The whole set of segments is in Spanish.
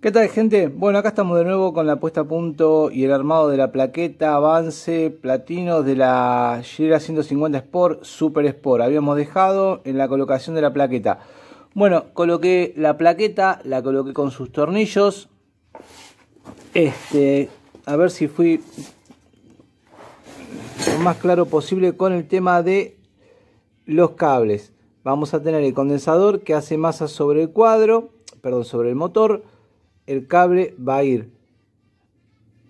¿Qué tal gente? Bueno, acá estamos de nuevo con la puesta a punto y el armado de la plaqueta Avance Platino de la Gira 150 Sport Super Sport. Habíamos dejado en la colocación de la plaqueta. Bueno, coloqué la plaqueta, la coloqué con sus tornillos. Este, a ver si fui lo más claro posible con el tema de los cables. Vamos a tener el condensador que hace masa sobre el cuadro, perdón, sobre el motor el cable va a ir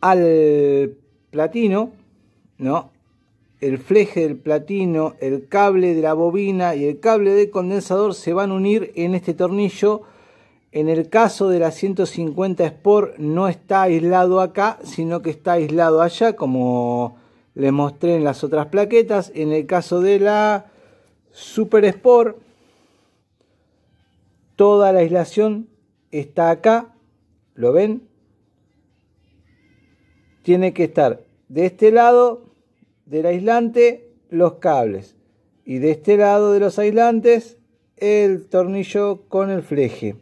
al platino, ¿no? El fleje del platino, el cable de la bobina y el cable del condensador se van a unir en este tornillo. En el caso de la 150 Sport no está aislado acá, sino que está aislado allá, como les mostré en las otras plaquetas. En el caso de la Super Sport, toda la aislación está acá ¿Lo ven? Tiene que estar de este lado del aislante los cables y de este lado de los aislantes el tornillo con el fleje.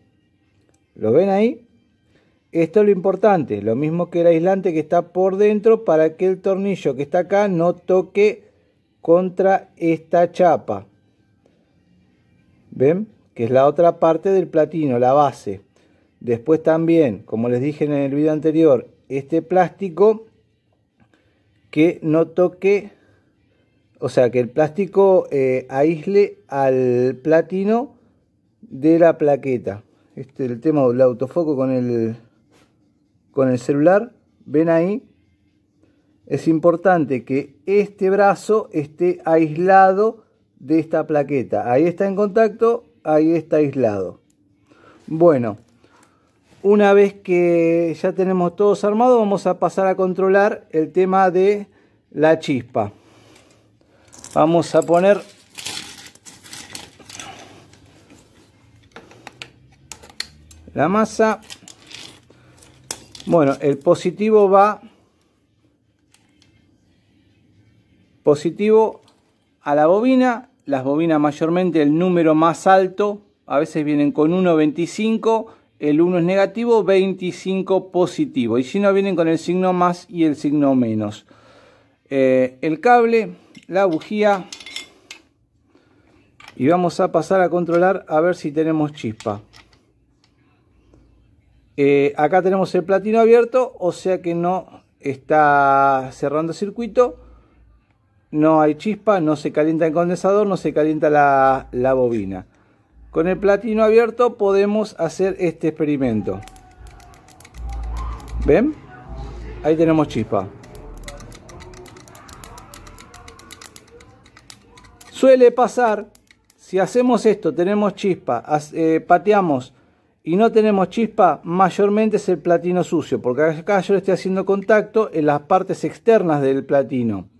¿Lo ven ahí? Esto es lo importante, lo mismo que el aislante que está por dentro para que el tornillo que está acá no toque contra esta chapa. ¿Ven? Que es la otra parte del platino, la base. Después también, como les dije en el video anterior, este plástico que no toque, o sea, que el plástico eh, aísle al platino de la plaqueta. Este es el tema del autofoco con el, con el celular. Ven ahí. Es importante que este brazo esté aislado de esta plaqueta. Ahí está en contacto, ahí está aislado. Bueno. Una vez que ya tenemos todos armados, vamos a pasar a controlar el tema de la chispa. Vamos a poner la masa. Bueno, el positivo va positivo a la bobina. Las bobinas mayormente el número más alto, a veces vienen con 1.25 el 1 es negativo, 25 positivo. Y si no, vienen con el signo más y el signo menos. Eh, el cable, la bujía. Y vamos a pasar a controlar a ver si tenemos chispa. Eh, acá tenemos el platino abierto, o sea que no está cerrando circuito. No hay chispa, no se calienta el condensador, no se calienta la bobina. Con el platino abierto podemos hacer este experimento. ¿Ven? Ahí tenemos chispa. Suele pasar, si hacemos esto, tenemos chispa, eh, pateamos y no tenemos chispa, mayormente es el platino sucio, porque acá yo le estoy haciendo contacto en las partes externas del platino.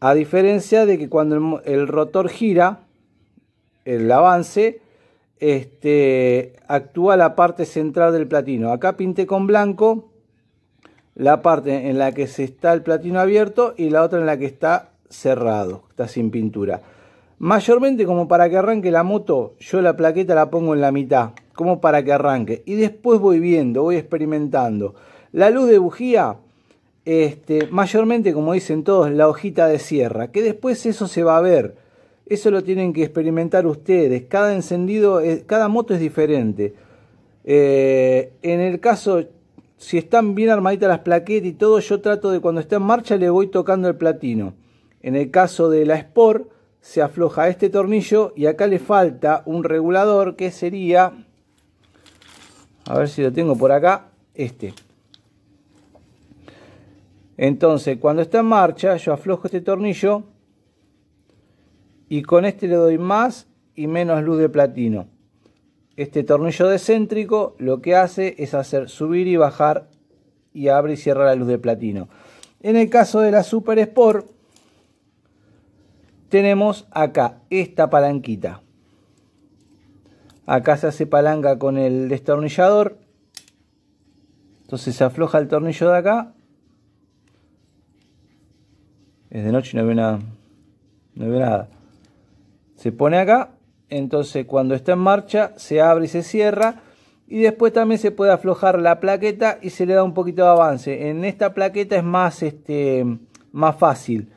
A diferencia de que cuando el rotor gira, el avance, este, actúa la parte central del platino. Acá pinté con blanco la parte en la que está el platino abierto y la otra en la que está cerrado, está sin pintura. Mayormente como para que arranque la moto, yo la plaqueta la pongo en la mitad, como para que arranque. Y después voy viendo, voy experimentando. La luz de bujía, este, mayormente como dicen todos, la hojita de sierra, que después eso se va a ver eso lo tienen que experimentar ustedes. Cada encendido, cada moto es diferente. Eh, en el caso, si están bien armaditas las plaquetas y todo, yo trato de cuando está en marcha le voy tocando el platino. En el caso de la Sport, se afloja este tornillo y acá le falta un regulador que sería, a ver si lo tengo por acá, este. Entonces, cuando está en marcha, yo aflojo este tornillo y con este le doy más y menos luz de platino. Este tornillo decéntrico lo que hace es hacer subir y bajar y abre y cierra la luz de platino. En el caso de la Super Sport tenemos acá esta palanquita. Acá se hace palanca con el destornillador. Entonces se afloja el tornillo de acá. Es de noche y no veo nada. No veo nada. Se pone acá, entonces cuando está en marcha se abre y se cierra. Y después también se puede aflojar la plaqueta y se le da un poquito de avance. En esta plaqueta es más, este, más fácil.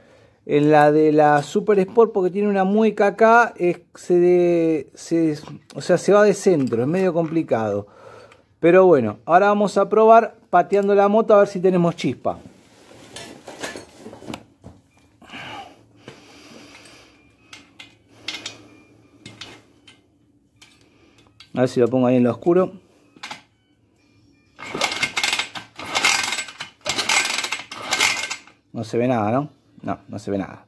En la de la Super Sport, porque tiene una mueca acá, se, o sea, se va de centro, es medio complicado. Pero bueno, ahora vamos a probar pateando la moto a ver si tenemos chispa. A ver si lo pongo ahí en lo oscuro. No se ve nada, ¿no? No, no se ve nada.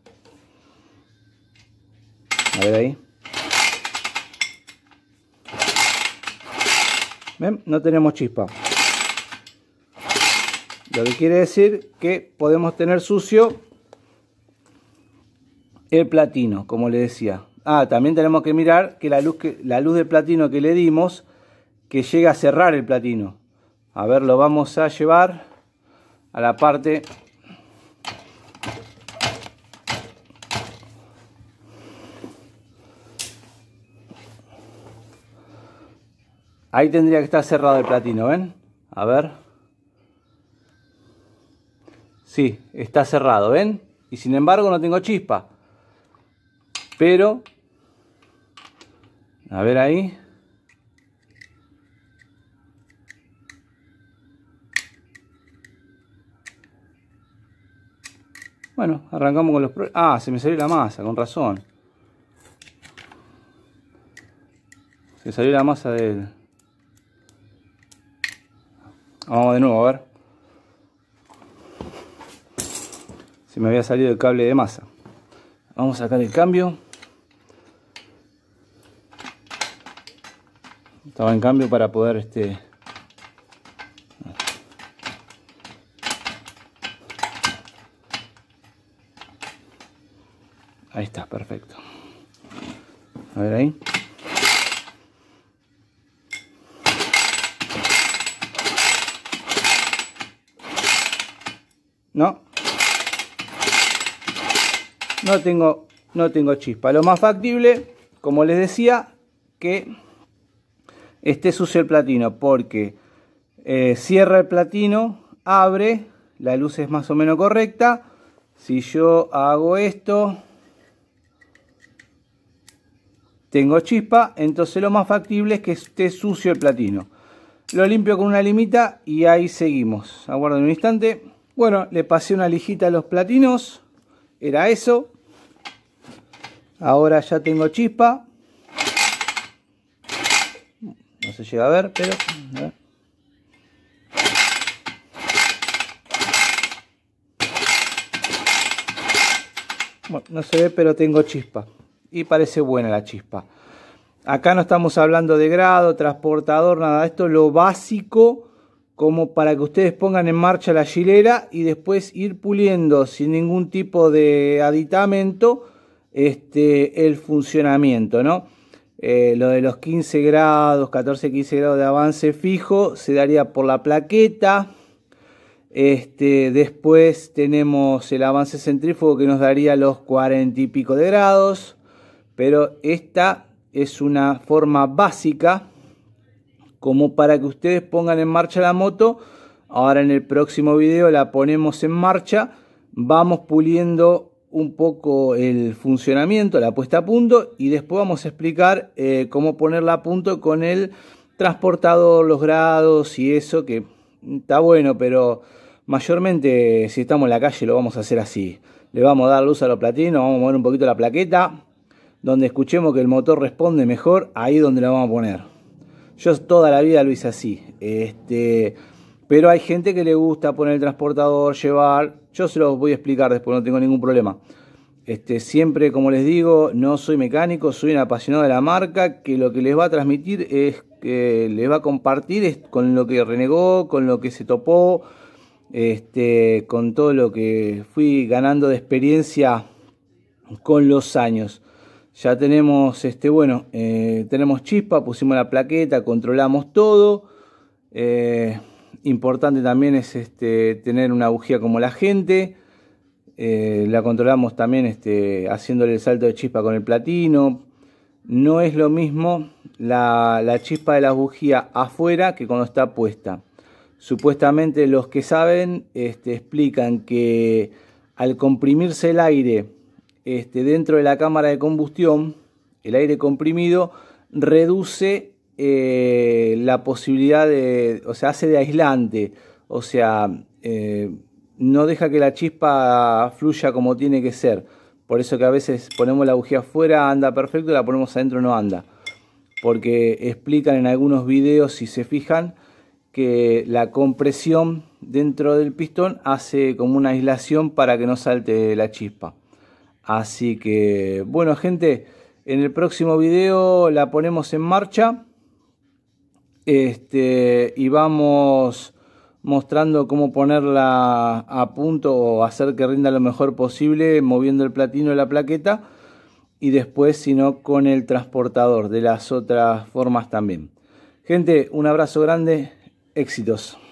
A ver ahí. ¿Ven? No tenemos chispa. Lo que quiere decir que podemos tener sucio el platino, como le decía. Ah, también tenemos que mirar que la luz, la luz de platino que le dimos, que llega a cerrar el platino. A ver, lo vamos a llevar a la parte... Ahí tendría que estar cerrado el platino, ¿ven? A ver. Sí, está cerrado, ¿ven? Y sin embargo no tengo chispa. Pero a ver ahí. Bueno, arrancamos con los... Ah, se me salió la masa, con razón. Se salió la masa del... Vamos de nuevo, a ver. Se me había salido el cable de masa. Vamos a sacar el cambio. estaba en cambio para poder este ahí está perfecto a ver ahí no no tengo no tengo chispa lo más factible como les decía que esté sucio el platino, porque eh, cierra el platino, abre, la luz es más o menos correcta. Si yo hago esto, tengo chispa, entonces lo más factible es que esté sucio el platino. Lo limpio con una limita y ahí seguimos. Aguardo un instante. Bueno, le pasé una lijita a los platinos. Era eso. Ahora ya tengo chispa. No se llega a ver, pero... Bueno, no se ve, pero tengo chispa. Y parece buena la chispa. Acá no estamos hablando de grado, transportador, nada. Esto es lo básico como para que ustedes pongan en marcha la chilera y después ir puliendo sin ningún tipo de aditamento este, el funcionamiento, ¿no? Eh, lo de los 15 grados, 14-15 grados de avance fijo, se daría por la plaqueta. Este, después tenemos el avance centrífugo que nos daría los 40 y pico de grados. Pero esta es una forma básica como para que ustedes pongan en marcha la moto. Ahora en el próximo video la ponemos en marcha. Vamos puliendo un poco el funcionamiento, la puesta a punto y después vamos a explicar eh, cómo ponerla a punto con el transportador, los grados y eso que está bueno, pero mayormente si estamos en la calle lo vamos a hacer así. Le vamos a dar luz a los platinos, vamos a mover un poquito la plaqueta, donde escuchemos que el motor responde mejor, ahí donde la vamos a poner. Yo toda la vida lo hice así. Este, pero hay gente que le gusta poner el transportador, llevar. Yo se los voy a explicar después, no tengo ningún problema. Este, siempre, como les digo, no soy mecánico, soy un apasionado de la marca que lo que les va a transmitir es que les va a compartir con lo que renegó, con lo que se topó, este, con todo lo que fui ganando de experiencia con los años. Ya tenemos, este, bueno, eh, tenemos chispa, pusimos la plaqueta, controlamos todo. Eh, importante también es este, tener una bujía como la gente. Eh, la controlamos también este, haciéndole el salto de chispa con el platino. No es lo mismo la, chispa de la bujía afuera que cuando está puesta. Supuestamente los que saben este, explican que al comprimirse el aire este, dentro de la cámara de combustión, el aire comprimido reduce eh, la posibilidad de, o sea, hace de aislante, o sea, eh, no deja que la chispa fluya como tiene que ser. Por eso que a veces ponemos la bujía afuera, anda perfecto, y la ponemos adentro, no anda. Porque explican en algunos videos, si se fijan, que la compresión dentro del pistón hace como una aislación para que no salte la chispa. Así que, bueno gente, en el próximo video la ponemos en marcha este, y vamos mostrando cómo ponerla a punto o hacer que rinda lo mejor posible moviendo el platino de la plaqueta y después si no con el transportador de las otras formas también. Gente, un abrazo grande, éxitos.